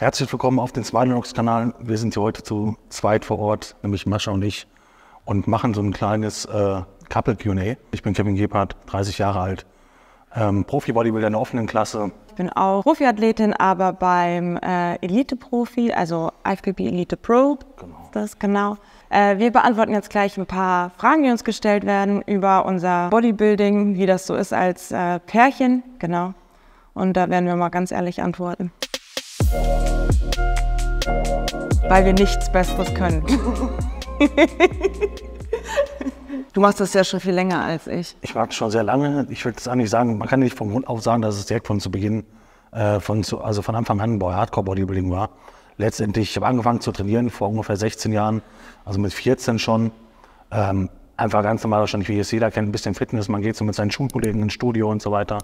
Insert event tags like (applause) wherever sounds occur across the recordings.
Herzlich willkommen auf den Smilenox-Kanal. Wir sind hier heute zu zweit vor Ort, nämlich Mascha und ich, und machen so ein kleines äh, Couple QA. Ich bin Kevin Gebhardt, 30 Jahre alt, ähm, Profi-Bodybuilder in der offenen Klasse. Ich bin auch Profiathletin, aber beim äh, Elite-Profi, also IFBB Elite Pro. Genau. das genau. Äh, wir beantworten jetzt gleich ein paar Fragen, die uns gestellt werden über unser Bodybuilding, wie das so ist als äh, Pärchen. Genau. Und da werden wir mal ganz ehrlich antworten. Weil wir nichts Besseres können. (laughs) Du machst das ja schon viel länger als ich. Ich mag es schon sehr lange. Ich würde es eigentlich sagen, man kann nicht vom Grund auf sagen, dass es direkt von zu Beginn, äh, von zu, also von Anfang an bei Hardcore Bodybuilding war. Letztendlich, ich habe angefangen zu trainieren vor ungefähr 16 Jahren, also mit 14 schon. Ähm, einfach ganz normal wahrscheinlich, wie es jeder kennt, ein bisschen Fitness. Man geht so mit seinen Schulkollegen ins Studio und so weiter.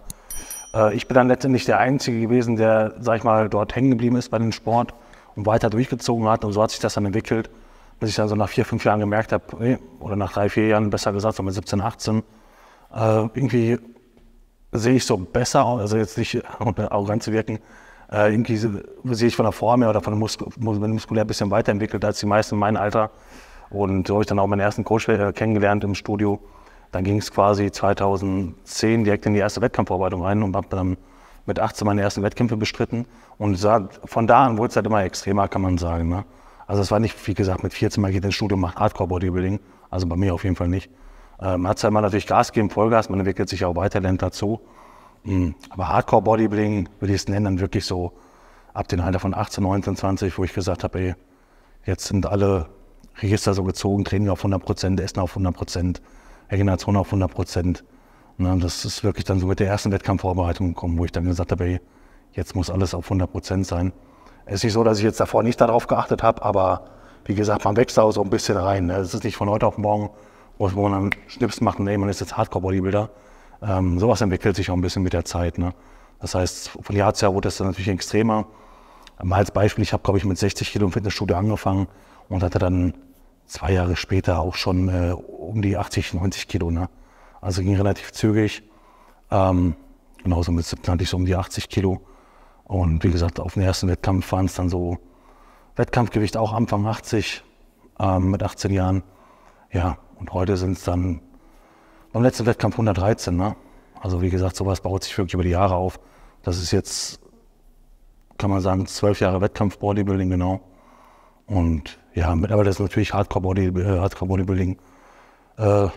Äh, ich bin dann letztendlich der Einzige gewesen, der, sag ich mal, dort hängen geblieben ist bei dem Sport und weiter durchgezogen hat. Und so hat sich das dann entwickelt, dass ich dann so nach vier, fünf Jahren gemerkt habe, nee, oder nach drei, vier Jahren, besser gesagt, so mit 17, 18, äh, irgendwie sehe ich so besser aus, also jetzt nicht (laughs) arrogant zu wirken, äh, irgendwie sehe ich von der Form her oder von der Mus Muskulär ein bisschen weiterentwickelt als die meisten in meinem Alter. Und so habe ich dann auch meinen ersten Coach äh, kennengelernt im Studio. Dann ging es quasi 2010 direkt in die erste Wettkampfvorbereitung rein und habe dann mit 18 meine ersten Wettkämpfe bestritten. Und von da an wurde es halt immer extremer, kann man sagen. Ne? Also es war nicht, wie gesagt, mit 14 Mal geht ins Studium, macht Hardcore-Bodybuilding. Also bei mir auf jeden Fall nicht. man ähm, hat es halt mal natürlich Gas gegeben, Vollgas, man entwickelt sich auch weiter, lernt dazu. Mhm. Aber Hardcore-Bodybuilding würde ich es nennen, dann wirklich so ab dem Alter von 18, 19, 20, wo ich gesagt habe, ey, jetzt sind alle Register so gezogen, Training auf 100 Prozent, Essen auf 100 Prozent, Regeneration auf 100 Prozent. Ne, das ist wirklich dann so mit der ersten Wettkampfvorbereitung gekommen, wo ich dann gesagt habe, hey, jetzt muss alles auf 100 Prozent sein. Es ist nicht so, dass ich jetzt davor nicht darauf geachtet habe, aber wie gesagt, man wächst auch so ein bisschen rein. Ne? Es ist nicht von heute auf morgen, wo man dann Schnips macht und nee, man ist jetzt Hardcore-Bodybuilder. Ähm, sowas entwickelt sich auch ein bisschen mit der Zeit. Ne? Das heißt, von Jahr zu Jahr wurde das dann natürlich extremer. Mal als Beispiel, ich habe, glaube ich, mit 60 Kilo im Fitnessstudio angefangen und hatte dann zwei Jahre später auch schon äh, um die 80, 90 Kilo. Ne? Also ging relativ zügig. Ähm, genauso mit 17 hatte ich so um die 80 Kilo. Und wie gesagt, auf den ersten Wettkampf waren es dann so Wettkampfgewicht auch Anfang 80 ähm, mit 18 Jahren. Ja, und heute sind es dann beim letzten Wettkampf 113. Ne? Also wie gesagt, sowas baut sich wirklich über die Jahre auf. Das ist jetzt, kann man sagen, zwölf Jahre Wettkampf-Bodybuilding, genau. Und ja, mittlerweile ist natürlich Hardcore, Body, äh, Hardcore Bodybuilding. Äh,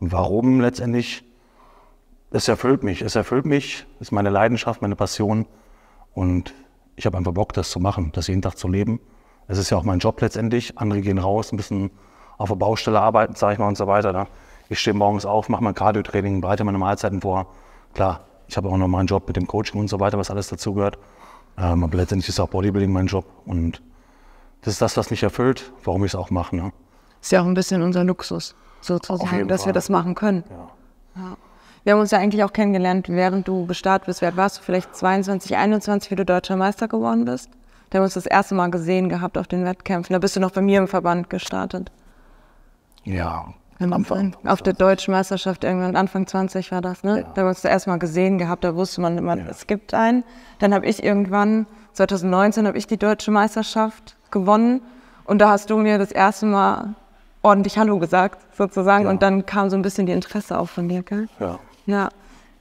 warum letztendlich? Es erfüllt mich. Es erfüllt mich, Es ist meine Leidenschaft, meine Passion. Und ich habe einfach Bock, das zu machen, das jeden Tag zu leben. Es ist ja auch mein Job letztendlich. Andere gehen raus, müssen auf der Baustelle arbeiten, sage ich mal und so weiter. Ne? Ich stehe morgens auf, mache mein Cardio-Training, bereite meine Mahlzeiten vor. Klar, ich habe auch noch meinen Job mit dem Coaching und so weiter, was alles dazugehört. Ähm, aber letztendlich ist auch Bodybuilding mein Job und das ist das, was mich erfüllt, warum ich es auch mache. Ne? Ist ja auch ein bisschen unser Luxus, sozusagen, dass Fall. wir das machen können. Ja. Ja. Wir haben uns ja eigentlich auch kennengelernt, während du gestartet bist. Wer warst du? Vielleicht 22, 21, wie du deutscher Meister geworden bist? Da haben wir uns das erste Mal gesehen gehabt auf den Wettkämpfen. Da bist du noch bei mir im Verband gestartet. Ja. Am Anfang. Auf der deutschen Meisterschaft irgendwann, Anfang 20 war das, ne? Ja. Da haben wir uns das erste Mal gesehen gehabt, da wusste man immer, es gibt einen. Dann habe ich irgendwann, 2019, habe ich die deutsche Meisterschaft gewonnen. Und da hast du mir das erste Mal ordentlich Hallo gesagt, sozusagen. Ja. Und dann kam so ein bisschen die Interesse auch von dir, gell? Ja. Ja.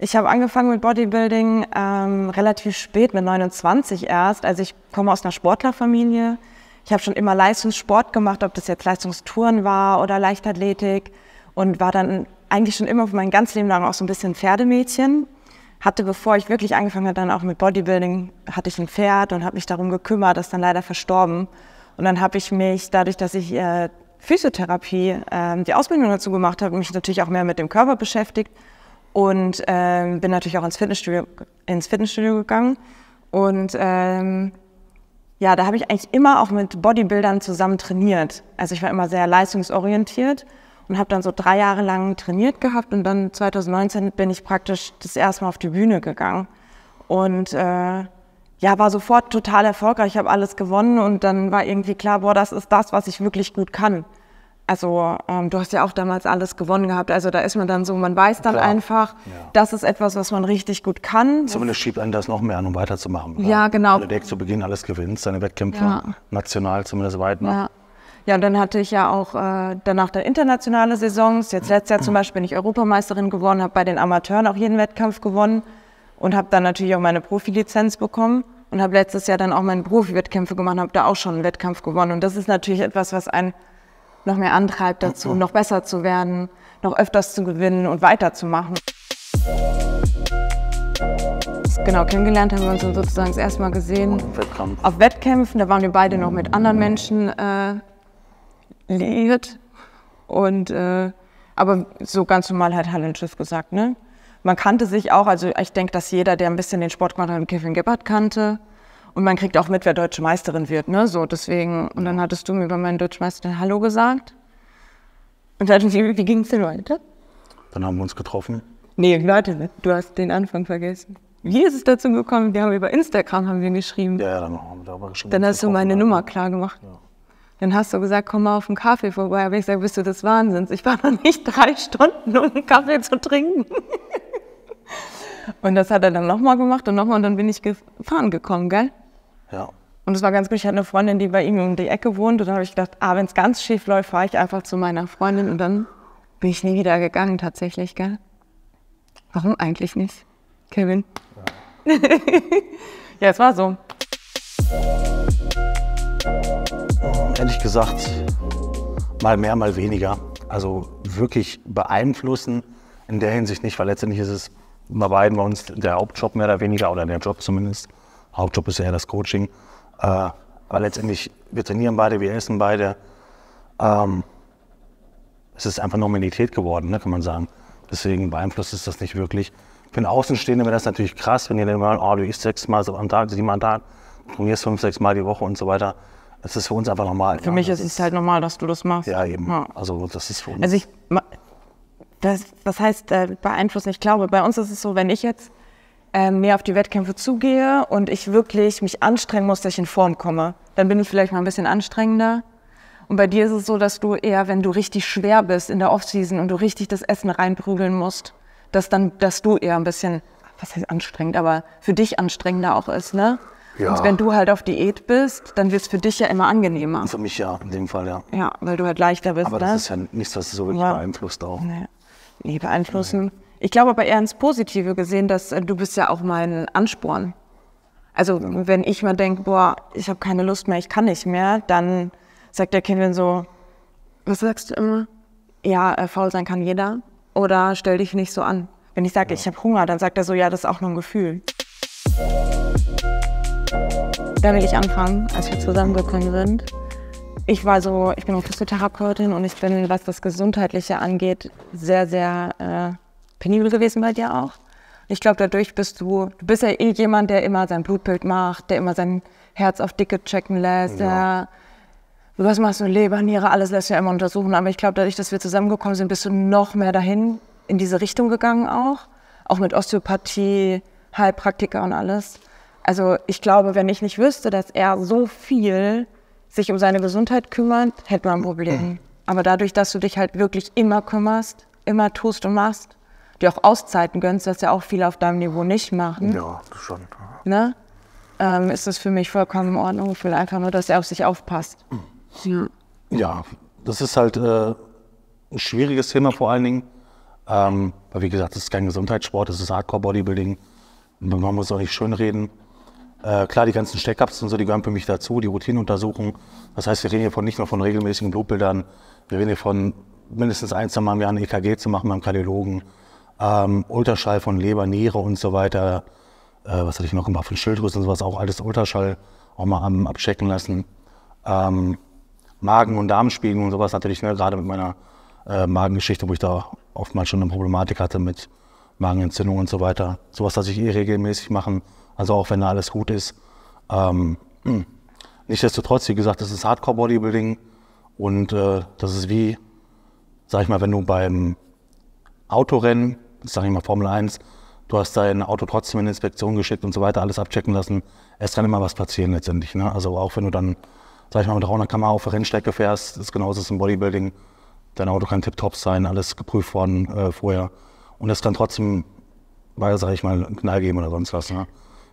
Ich habe angefangen mit Bodybuilding ähm, relativ spät, mit 29 erst. Also ich komme aus einer Sportlerfamilie. Ich habe schon immer Leistungssport gemacht, ob das jetzt Leistungstouren war oder Leichtathletik. Und war dann eigentlich schon immer mein ganzes Leben lang auch so ein bisschen Pferdemädchen hatte, bevor ich wirklich angefangen habe, dann auch mit Bodybuilding, hatte ich ein Pferd und habe mich darum gekümmert, das ist dann leider verstorben. Und dann habe ich mich, dadurch, dass ich äh, Physiotherapie, äh, die Ausbildung dazu gemacht habe, mich natürlich auch mehr mit dem Körper beschäftigt und äh, bin natürlich auch ins Fitnessstudio, ins Fitnessstudio gegangen. Und ähm, ja, da habe ich eigentlich immer auch mit Bodybuildern zusammen trainiert. Also ich war immer sehr leistungsorientiert und habe dann so drei Jahre lang trainiert gehabt und dann 2019 bin ich praktisch das erste Mal auf die Bühne gegangen und äh, ja, war sofort total erfolgreich, ich habe alles gewonnen und dann war irgendwie klar, boah, das ist das, was ich wirklich gut kann. Also ähm, du hast ja auch damals alles gewonnen gehabt, also da ist man dann so, man weiß dann klar. einfach, ja. das ist etwas, was man richtig gut kann. Zumindest schiebt einen das noch mehr an, um weiterzumachen. Klar. Ja, genau. Wenn du direkt zu Beginn alles gewinnst, deine Wettkämpfe ja. national, zumindest weit, ne? Ja. Ja, und dann hatte ich ja auch äh, danach dann internationale Saisons. Jetzt letztes Jahr zum mhm. Beispiel bin ich Europameisterin geworden, habe bei den Amateuren auch jeden Wettkampf gewonnen und habe dann natürlich auch meine Profilizenz bekommen und habe letztes Jahr dann auch meine Profi-Wettkämpfe gemacht und habe da auch schon einen Wettkampf gewonnen. Und das ist natürlich etwas, was einen noch mehr antreibt dazu, mhm. noch besser zu werden, noch öfters zu gewinnen und weiterzumachen. Genau, kennengelernt haben wir uns dann sozusagen das erste Mal gesehen. Wettkampf. Auf Wettkämpfen, da waren wir beide noch mit anderen Menschen äh, liiert. Und, äh, aber so ganz normal hat Schiff gesagt, ne? Man kannte sich auch, also ich denke, dass jeder, der ein bisschen den Sport gemacht hat, Kevin Gebhardt kannte. Und man kriegt auch mit, wer deutsche Meisterin wird, ne? So, deswegen. Und dann hattest du mir über meinen deutschen Meisterin Hallo gesagt. Und dann, wie, wie ging es denn weiter? Dann haben wir uns getroffen. Nee, Leute, du hast den Anfang vergessen. Wie ist es dazu gekommen? Wir haben über Instagram haben wir geschrieben. Ja, ja dann haben wir darüber geschrieben. Dann hast du meine Nummer klar gemacht. Ja. Dann hast du gesagt, komm mal auf einen Kaffee vorbei. Aber ich sage, bist du des Wahnsinns? Ich war noch nicht drei Stunden, um einen Kaffee zu trinken. und das hat er dann nochmal gemacht und nochmal und dann bin ich gefahren gekommen, gell? Ja. Und es war ganz gut, ich hatte eine Freundin, die bei ihm um die Ecke wohnt und da habe ich gedacht, ah, wenn es ganz schief läuft, fahre ich einfach zu meiner Freundin und dann bin ich nie wieder gegangen tatsächlich, gell? Warum eigentlich nicht, Kevin? Ja, (laughs) es war so ehrlich gesagt mal mehr, mal weniger. Also wirklich beeinflussen in der Hinsicht nicht, weil letztendlich ist es bei beiden bei uns der Hauptjob mehr oder weniger oder der Job zumindest. Hauptjob ist eher das Coaching. Äh, aber letztendlich, wir trainieren beide, wir essen beide. Ähm, es ist einfach Normalität geworden, ne, kann man sagen. Deswegen beeinflusst es das nicht wirklich. Für einen Außenstehenden wäre das natürlich krass, wenn die dann hören, oh, du isst sechsmal am Tag, siebenmal am Tag, trainierst fünf, sechs Mal die Woche und so weiter. Das ist für uns einfach normal. Für ja, mich ist es halt normal, dass du das machst. Ja, eben. Ja. Also das ist für uns. Also ich, das, das heißt, äh, beeinflussen, ich glaube, bei uns ist es so, wenn ich jetzt äh, mehr auf die Wettkämpfe zugehe und ich wirklich mich anstrengen muss, dass ich in Form komme, dann bin ich vielleicht mal ein bisschen anstrengender. Und bei dir ist es so, dass du eher, wenn du richtig schwer bist in der Offseason und du richtig das Essen reinprügeln musst, dass dann, dass du eher ein bisschen, was heißt anstrengend, aber für dich anstrengender auch ist, ne? Ja. Und wenn du halt auf Diät bist, dann wird es für dich ja immer angenehmer. Für mich ja, in dem Fall, ja. Ja, weil du halt leichter bist. Aber das, ne? ist ja nichts, was so wirklich ja. beeinflusst auch. Nee, nee beeinflussen. Nee. Ich glaube aber eher ins Positive gesehen, dass äh, du bist ja auch mein Ansporn. Also ja. wenn ich mal denke, boah, ich habe keine Lust mehr, ich kann nicht mehr, dann sagt der Kevin so, was sagst du immer? Ja, äh, faul sein kann jeder. Oder stell dich nicht so an. Wenn ich sage, ja. ich habe Hunger, dann sagt er so, ja, das ist auch nur ein Gefühl da will ich anfangen, als wir zusammengekommen sind. Ich war so, ich bin Physiotherapeutin und ich bin, was das Gesundheitliche angeht, sehr, sehr äh, penibel gewesen bei dir auch. Ich glaube, dadurch bist du, du bist ja eh jemand, der immer sein Blutbild macht, der immer sein Herz auf Dicke checken lässt, ja. der, was machst du, Leber, Niere, alles lässt du ja immer untersuchen. Aber ich glaube, dadurch, dass wir zusammengekommen sind, bist du noch mehr dahin in diese Richtung gegangen auch. Auch mit Osteopathie, Heilpraktiker und alles. Also ich glaube, wenn ich nicht wüsste, dass er so viel sich um seine Gesundheit kümmert, hätte man ein Problem. Mhm. Aber dadurch, dass du dich halt wirklich immer kümmerst, immer tust und machst, dir auch Auszeiten gönnst, was ja auch viele auf deinem Niveau nicht machen. Ja, schon. Ne? Ähm, ist das für mich vollkommen in Ordnung. Ich will einfach nur, dass er auf sich aufpasst. Mhm. Ja, das ist halt äh, ein schwieriges Thema vor allen Dingen. Ähm, weil wie gesagt, das ist kein Gesundheitssport, das ist Hardcore-Bodybuilding. Man muss auch nicht schönreden. Äh, klar, die ganzen Check-ups und so, die gehören für mich dazu, die Routinenuntersuchungen. Das heißt, wir reden hier von nicht nur von regelmäßigen Blutbildern, wir reden hier von mindestens ein, zwei Mal im Jahr ein EKG zu machen beim Kardiologen, ähm, Ultraschall von Leber, Niere und so weiter. Äh, was hatte ich noch gemacht? Von Schilddrüse und sowas, auch alles Ultraschall auch mal abchecken lassen. Ähm, Magen- und Darmspiegel und sowas natürlich, ne, gerade mit meiner äh, Magengeschichte, wo ich da oftmals schon eine Problematik hatte mit Magenentzündung und so weiter. Sowas, dass ich eh regelmäßig machen also auch wenn da alles gut ist. Ähm, hm. nichtsdestotrotz, wie gesagt, das ist Hardcore-Bodybuilding und äh, das ist wie, sag ich mal, wenn du beim Autorennen, sag ich mal Formel 1, du hast dein Auto trotzdem in Inspektion geschickt und so weiter, alles abchecken lassen. Es kann immer was passieren letztendlich. Ne? Also auch wenn du dann, sag ich mal, mit 300 Kamera auf der Rennstrecke fährst, ist genauso ist im Bodybuilding. Dein Auto kann tiptop sein, alles geprüft worden äh, vorher. Und es kann trotzdem, sag ich mal, einen Knall geben oder sonst was. Ne?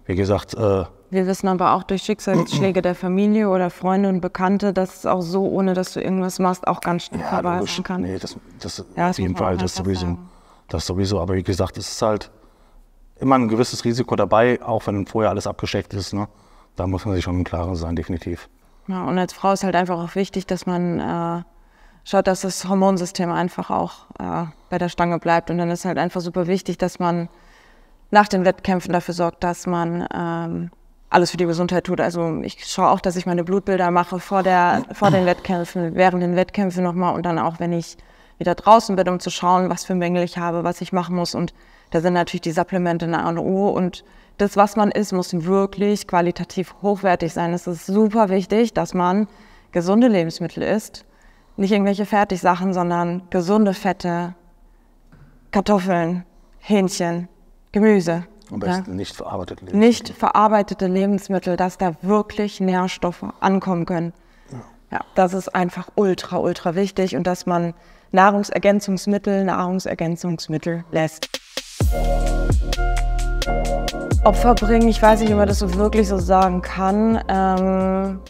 wie gesagt. Äh wir wissen aber auch durch Schicksalsschläge der Familie oder Freunde und Bekannte, dass es auch so, ohne dass du irgendwas machst, auch ganz schnell ja, verweisen kann. Nee, das, das ja, auf jeden Fall, halt das sowieso. Das sowieso. Aber wie gesagt, es ist halt immer ein gewisses Risiko dabei, auch wenn vorher alles abgesteckt ist. Ne? Da muss man sich schon im Klaren sein, definitiv. Ja, und als Frau ist halt einfach auch wichtig, dass man äh, schaut, dass das Hormonsystem einfach auch äh, bei der Stange bleibt. Und dann ist halt einfach super wichtig, dass man nach den Wettkämpfen dafür sorgt, dass man ähm, alles für die Gesundheit tut. Also ich schaue auch, dass ich meine Blutbilder mache vor, der, vor den Wettkämpfen, während den Wettkämpfen nochmal und dann auch, wenn ich wieder draußen bin, um zu schauen, was für Mängel ich habe, was ich machen muss. Und da sind natürlich die Supplemente in A und O. und das, was man isst, muss wirklich qualitativ hochwertig sein. Es ist super wichtig, dass man gesunde Lebensmittel isst. Nicht irgendwelche Fertigsachen, sondern gesunde Fette, Kartoffeln, Hähnchen, Gemüse. Am besten ja. nicht verarbeitete Lebensmittel. Nicht verarbeitete Lebensmittel, dass da wirklich Nährstoffe ankommen können. Ja. ja, das ist einfach ultra, ultra wichtig und dass man Nahrungsergänzungsmittel, Nahrungsergänzungsmittel lässt. Opfer bringen, ich weiß nicht, ob man das so wirklich so sagen kann. Ähm,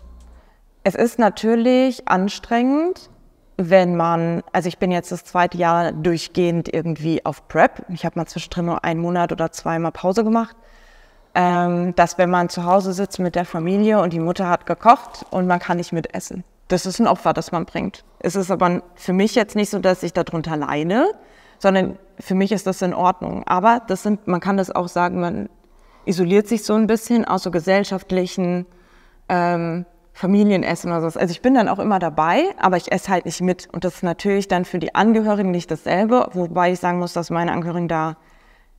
es ist natürlich anstrengend, wenn man, also ich bin jetzt das zweite Jahr durchgehend irgendwie auf Prep. Ich habe mal zwischendrin nur einen Monat oder zweimal Pause gemacht. Ähm, dass wenn man zu Hause sitzt mit der Familie und die Mutter hat gekocht und man kann nicht mitessen. Das ist ein Opfer, das man bringt. Es ist aber für mich jetzt nicht so, dass ich darunter leine, sondern für mich ist das in Ordnung. Aber das sind, man kann das auch sagen, man isoliert sich so ein bisschen aus so gesellschaftlichen ähm, Familienessen oder sowas. Also ich bin dann auch immer dabei, aber ich esse halt nicht mit. Und das ist natürlich dann für die Angehörigen nicht dasselbe, wobei ich sagen muss, dass meine Angehörigen da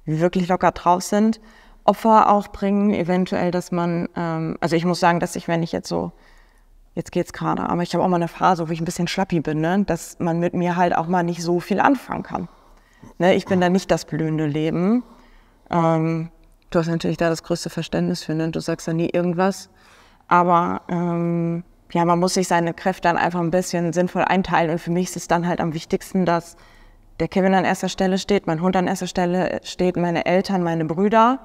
wirklich locker drauf sind. Opfer auch bringen, eventuell, dass man, ähm, also ich muss sagen, dass ich, wenn ich jetzt so, jetzt geht's gerade, aber ich habe auch mal eine Phase, wo ich ein bisschen schlappi bin, ne? dass man mit mir halt auch mal nicht so viel anfangen kann. Ne? Ich bin da nicht das blühende Leben. Ähm, du hast natürlich da das größte Verständnis für, ne? du sagst da nie irgendwas. Aber ähm, ja, man muss sich seine Kräfte dann einfach ein bisschen sinnvoll einteilen. Und für mich ist es dann halt am wichtigsten, dass der Kevin an erster Stelle steht, mein Hund an erster Stelle steht, meine Eltern, meine Brüder.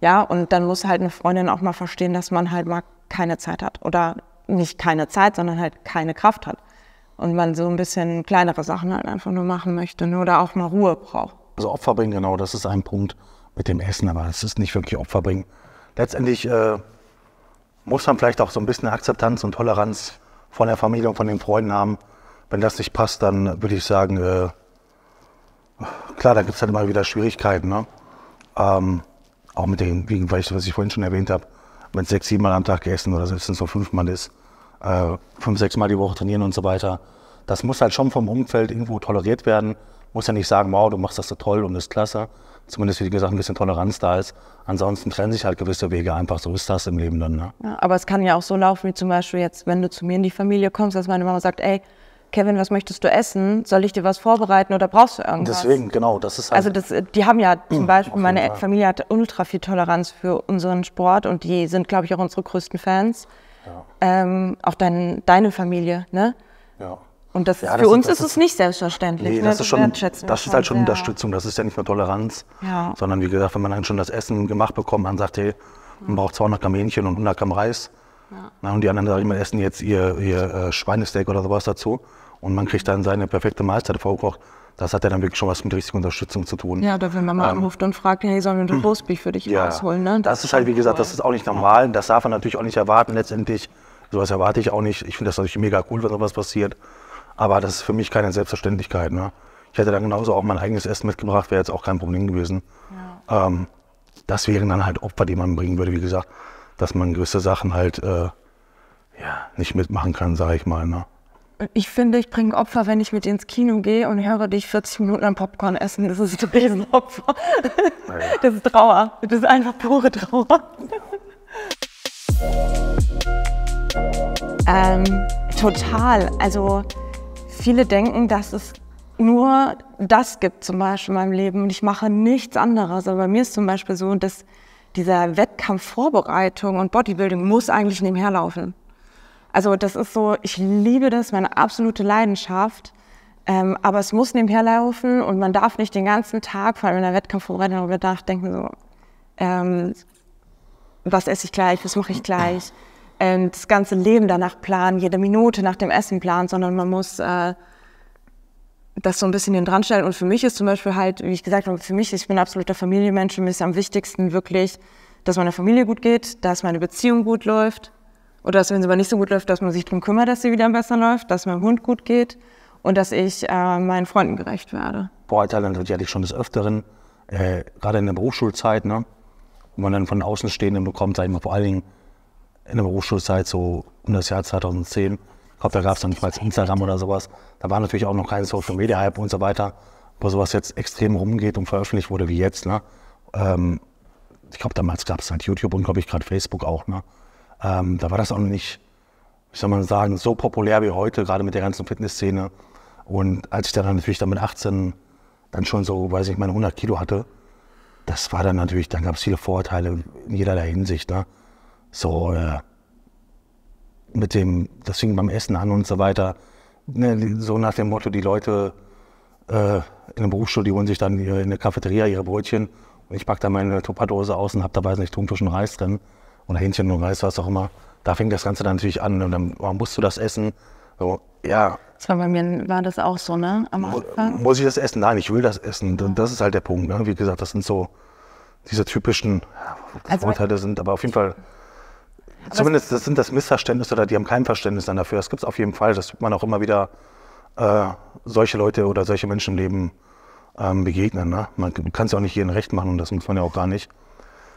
Ja, und dann muss halt eine Freundin auch mal verstehen, dass man halt mal keine Zeit hat. Oder nicht keine Zeit, sondern halt keine Kraft hat. Und man so ein bisschen kleinere Sachen halt einfach nur machen möchte, nur ne, da auch mal Ruhe braucht. Also Opfer bringen, genau, das ist ein Punkt mit dem Essen, aber es ist nicht wirklich Opfer bringen. Letztendlich äh, muss man vielleicht auch so ein bisschen Akzeptanz und Toleranz von der Familie und von den Freunden haben. Wenn das nicht passt, dann würde ich sagen, äh, klar, da gibt es halt immer wieder Schwierigkeiten. Ne? Ähm, auch mit den, wie was ich vorhin schon erwähnt habe, wenn es sechs, sieben Mal am Tag gegessen oder selbst wenn es nur fünf Mal ist, äh, fünf, sechs Mal die Woche trainieren und so weiter. Das muss halt schon vom Umfeld irgendwo toleriert werden. Muss ja nicht sagen, wow, du machst das so toll und das ist klasse, zumindest wie gesagt ein bisschen Toleranz da ist. Ansonsten trennen sich halt gewisse Wege einfach. So ist das im Leben dann. Ne? Ja, aber es kann ja auch so laufen, wie zum Beispiel jetzt, wenn du zu mir in die Familie kommst, dass meine Mama sagt, ey, Kevin, was möchtest du essen? Soll ich dir was vorbereiten oder brauchst du irgendwas? Deswegen, genau, das ist halt Also das, äh, die haben ja zum Beispiel, meine Familie hat ultra viel Toleranz für unseren Sport und die sind, glaube ich, auch unsere größten Fans. Ja. Ähm, auch dein, deine Familie, ne? Ja. Und das, ja, für das uns ist, ist es nicht selbstverständlich. Nee, ne? das, ist schon, das ist halt schon ja. Unterstützung, das ist ja nicht nur Toleranz, ja. sondern wie gesagt, wenn man dann schon das Essen gemacht bekommt, man sagt, hey, man braucht 200 Gramm Hähnchen und 100 Gramm Reis. Na, und die anderen sagen, wir essen jetzt ihr, ihr, äh, Schweinesteak oder sowas dazu. Und man kriegt dann seine perfekte Mahlzeit vorgekocht. Das hat ja dann wirklich schon was mit richtiger Unterstützung zu tun. Ja, da will man mal ähm, anruft und fragt, hey, sollen wir den Roastbeef hm. für dich ja, rausholen? Ne? Das, das ist halt, wie gesagt, toll. das ist auch nicht normal. Das darf man natürlich auch nicht erwarten letztendlich. Sowas erwarte ich auch nicht. Ich finde das natürlich mega cool, wenn sowas passiert. Aber das ist für mich keine Selbstverständlichkeit. Ne? Ich hätte dann genauso auch mein eigenes Essen mitgebracht, wäre jetzt auch kein Problem gewesen. Ja. Ähm, das wären dann halt Opfer, die man bringen würde, wie gesagt, dass man gewisse Sachen halt äh, ja, nicht mitmachen kann, sage ich mal. Ne? Ich finde, ich bringe Opfer, wenn ich mit dir ins Kino gehe und höre dich 40 Minuten am Popcorn essen. Das ist ein Riesenopfer. Naja. Das ist Trauer. Das ist einfach pure Trauer. Ähm, total. Also Viele denken, dass es nur das gibt zum Beispiel in meinem Leben und ich mache nichts anderes. Aber bei mir ist zum Beispiel so, dass dieser Wettkampfvorbereitung und Bodybuilding muss eigentlich nebenherlaufen. Also das ist so, ich liebe das, meine absolute Leidenschaft. Ähm, aber es muss nebenherlaufen und man darf nicht den ganzen Tag, vor allem in der Wettkampfvorbereitung, darüber nachdenken, so, ähm, was esse ich gleich, was mache ich gleich, ähm, das ganze Leben danach planen, jede Minute nach dem Essen planen, sondern man muss äh, das so ein bisschen hinten dran stellen. Und für mich ist zum Beispiel halt, wie ich gesagt habe, für mich, ich bin absoluter Familienmensch, mir ist am wichtigsten wirklich, dass meine Familie gut geht, dass meine Beziehung gut läuft oder dass, wenn sie aber nicht so gut läuft, dass man sich darum kümmert, dass sie wieder besser läuft, dass meinem Hund gut geht und dass ich äh, meinen Freunden gerecht werde. Boah, Thailand hatte ich schon des Öfteren, äh, gerade in der Berufsschulzeit, ne? wo man dann von Außenstehenden bekommt, sag ich mal, vor allen Dingen in der Berufsschulzeit, so um das Jahr 2010, ich glaube, da gab es noch nicht mal Instagram oder sowas. Da war natürlich auch noch kein Social Media Hype und so weiter, wo sowas jetzt extrem rumgeht und veröffentlicht wurde wie jetzt. Ne? Ähm, ich glaube, damals gab es halt YouTube und glaube ich gerade Facebook auch. Ne? Ähm, da war das auch noch nicht, ich soll mal sagen, so populär wie heute, gerade mit der ganzen Fitnessszene. Und als ich dann natürlich dann mit 18 dann schon so, weiß ich, meine 100 Kilo hatte, das war dann natürlich, dann gab es viele Vorurteile in jederlei Hinsicht. Ne? so äh, mit dem, das fing beim Essen an und so weiter. Ne, so nach dem Motto, die Leute äh, in der Berufsschule, die holen sich dann in der Cafeteria ihre Brötchen und ich packe da meine Tomatdose aus und habe da, weiß nicht, Thunfisch und Reis drin oder Hähnchen und Reis, was auch immer. Da fing das Ganze dann natürlich an und dann oh, musst du das essen. So, ja. Das war bei mir war das auch so, ne? Am Anfang. Muss ich das essen? Nein, ich will das essen. Ja. Das ist halt der Punkt. Ne? Wie gesagt, das sind so diese typischen also Vorteile sind, aber auf jeden Fall Zumindest das sind das Missverständnisse oder die haben kein Verständnis dann dafür. Das gibt es auf jeden Fall, Das tut man auch immer wieder äh, solche Leute oder solche Menschen im Leben ähm, begegnen. Ne? Man kann es ja auch nicht jedem recht machen und das muss man ja auch gar nicht.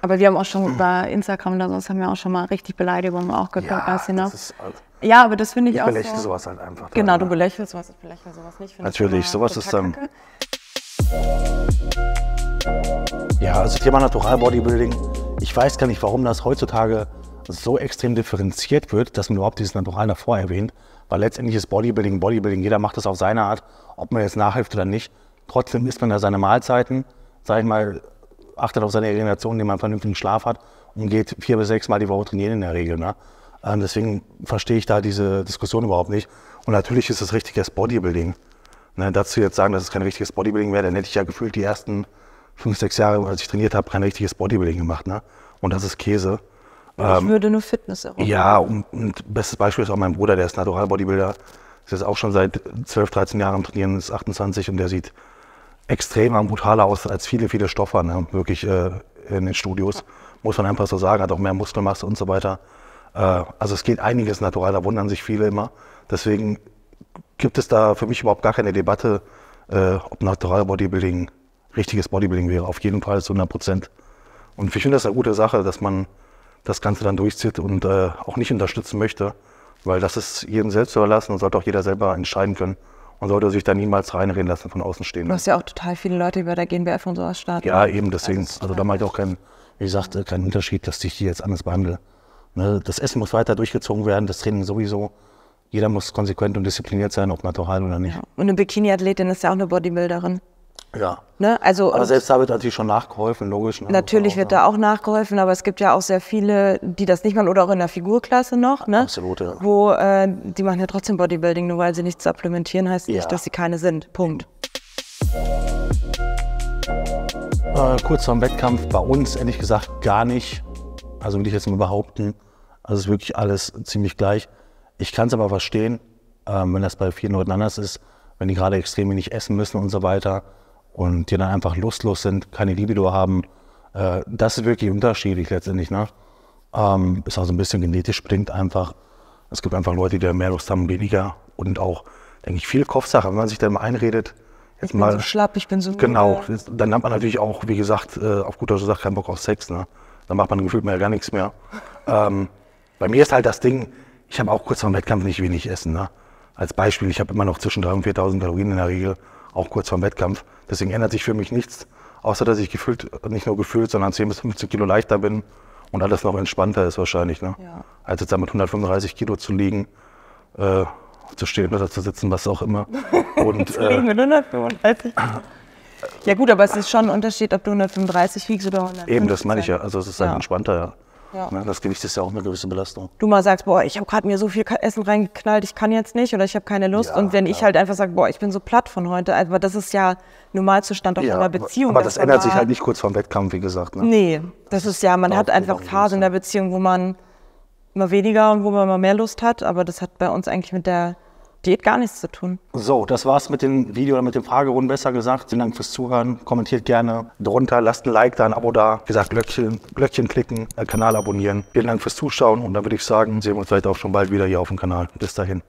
Aber wir haben auch schon bei Instagram oder sonst haben wir auch schon mal richtig Beleidigungen auch gehört. Ja, also ja, aber das finde ich, ich auch. Ich belächle so. sowas halt einfach. Genau, du ne? belächelst sowas, ich belächle sowas nicht. Natürlich, sowas ist dann. Ähm, ja, also Thema Natural Bodybuilding. Ich weiß gar nicht, warum das heutzutage so extrem differenziert wird, dass man überhaupt dieses Natural davor erwähnt, weil letztendlich ist Bodybuilding Bodybuilding, jeder macht das auf seine Art, ob man jetzt nachhilft oder nicht. Trotzdem isst man da seine Mahlzeiten, sag ich mal, achtet auf seine Regeneration, indem man einen vernünftigen Schlaf hat und geht vier bis sechs Mal die Woche trainieren in der Regel. Ne? Ähm, deswegen verstehe ich da diese Diskussion überhaupt nicht. Und natürlich ist es richtiges Bodybuilding. Ne, dazu jetzt sagen, dass es kein richtiges Bodybuilding wäre, dann hätte ich ja gefühlt die ersten fünf, sechs Jahre, als ich trainiert habe, kein richtiges Bodybuilding gemacht. Ne? Und das ist Käse ich ähm, würde nur Fitness erhoffen. Ja, und, und bestes Beispiel ist auch mein Bruder, der ist Natural Bodybuilder. Ist jetzt auch schon seit 12, 13 Jahren Trainieren, ist 28 und der sieht extremer und brutaler aus als viele, viele Stoffer, ne? wirklich äh, in den Studios. Muss man einfach so sagen, hat auch mehr Muskelmasse und so weiter. Äh, also es geht einiges natural, da wundern sich viele immer. Deswegen gibt es da für mich überhaupt gar keine Debatte, äh, ob natural Bodybuilding richtiges Bodybuilding wäre. Auf jeden Fall ist es 100 Prozent. Und ich finde das eine gute Sache, dass man das Ganze dann durchzieht und äh, auch nicht unterstützen möchte. Weil das ist jedem selbst zu überlassen und sollte auch jeder selber entscheiden können und sollte sich da niemals reinreden lassen von Außenstehenden. Du hast ja auch total viele Leute, über der GNBF und sowas starten. Ja, eben deswegen. Also, also da mache ich auch keinen, wie gesagt, äh, keinen Unterschied, dass ich die jetzt anders behandle. Ne? Das Essen muss weiter durchgezogen werden, das Training sowieso. Jeder muss konsequent und diszipliniert sein, ob natural oder nicht. Ja. Und eine Bikini-Athletin ist ja auch eine Bodybuilderin. Ja. Ne? Also, aber selbst da wird natürlich schon nachgeholfen, logisch. Ne? Natürlich wird da auch nachgeholfen, aber es gibt ja auch sehr viele, die das nicht machen oder auch in der Figurklasse noch. Ne? Absolut, ja. Wo, äh, die machen ja trotzdem Bodybuilding, nur weil sie nichts supplementieren, heißt ja. nicht, dass sie keine sind. Punkt. Äh, kurz zum Wettkampf, bei uns ehrlich gesagt gar nicht. Also würde ich jetzt mal behaupten, also ist wirklich alles ziemlich gleich. Ich kann es aber verstehen, ähm, wenn das bei vielen Leuten anders ist, wenn die gerade extrem wenig essen müssen und so weiter und die dann einfach lustlos sind, keine Libido haben. Äh, das ist wirklich unterschiedlich letztendlich. Ne? Ähm, ist also ein bisschen genetisch bedingt einfach. Es gibt einfach Leute, die mehr Lust haben, weniger und auch, denke ich, viel Kopfsache. Wenn man sich da mal einredet, jetzt ich mal. bin so schlapp, ich bin so. Genau. Jetzt, dann hat man natürlich auch, wie gesagt, äh, auf guter Sache keinen Bock auf Sex. Ne? Dann macht man gefühlt mehr gar nichts mehr. ähm, bei mir ist halt das Ding, ich habe auch kurz vor dem Wettkampf nicht wenig essen. Ne? Als Beispiel, ich habe immer noch zwischen 3.000 und 4.000 Kalorien in der Regel auch kurz vorm Wettkampf. Deswegen ändert sich für mich nichts, außer dass ich gefühlt, nicht nur gefühlt, sondern 10 bis 15 Kilo leichter bin und alles noch entspannter ist wahrscheinlich. Ne? Ja. Als jetzt da mit 135 Kilo zu liegen, äh, zu stehen oder zu sitzen, was auch immer. (laughs) Und, zu äh, liegen mit 135 Ja gut, aber es ist schon ein Unterschied, ob du 135 wiegst oder 100. Eben, das meine ich ja. Also es ist halt entspannter, ja. Ja. das Gewicht ist ja auch eine gewisse Belastung. Du mal sagst, boah, ich habe gerade mir so viel Essen reingeknallt, ich kann jetzt nicht oder ich habe keine Lust. Ja, und wenn ja. ich halt einfach sage, boah, ich bin so platt von heute, aber also, das ist ja Normalzustand auch ja, einer Beziehung. Aber das ändert sich halt nicht kurz vom Wettkampf, wie gesagt. Ne? Nee, das, das ist ja, man hat einfach Phasen in der Beziehung, wo man mal weniger und wo man mal mehr Lust hat. Aber das hat bei uns eigentlich mit der die hat gar nichts zu tun. So, das war's mit dem Video oder mit dem Fragerunden, besser gesagt. Vielen Dank fürs Zuhören. Kommentiert gerne drunter, lasst ein Like da, ein Abo da. Wie gesagt, Glöckchen, Glöckchen klicken, äh, Kanal abonnieren. Vielen Dank fürs Zuschauen und dann würde ich sagen, sehen wir uns vielleicht auch schon bald wieder hier auf dem Kanal. Bis dahin.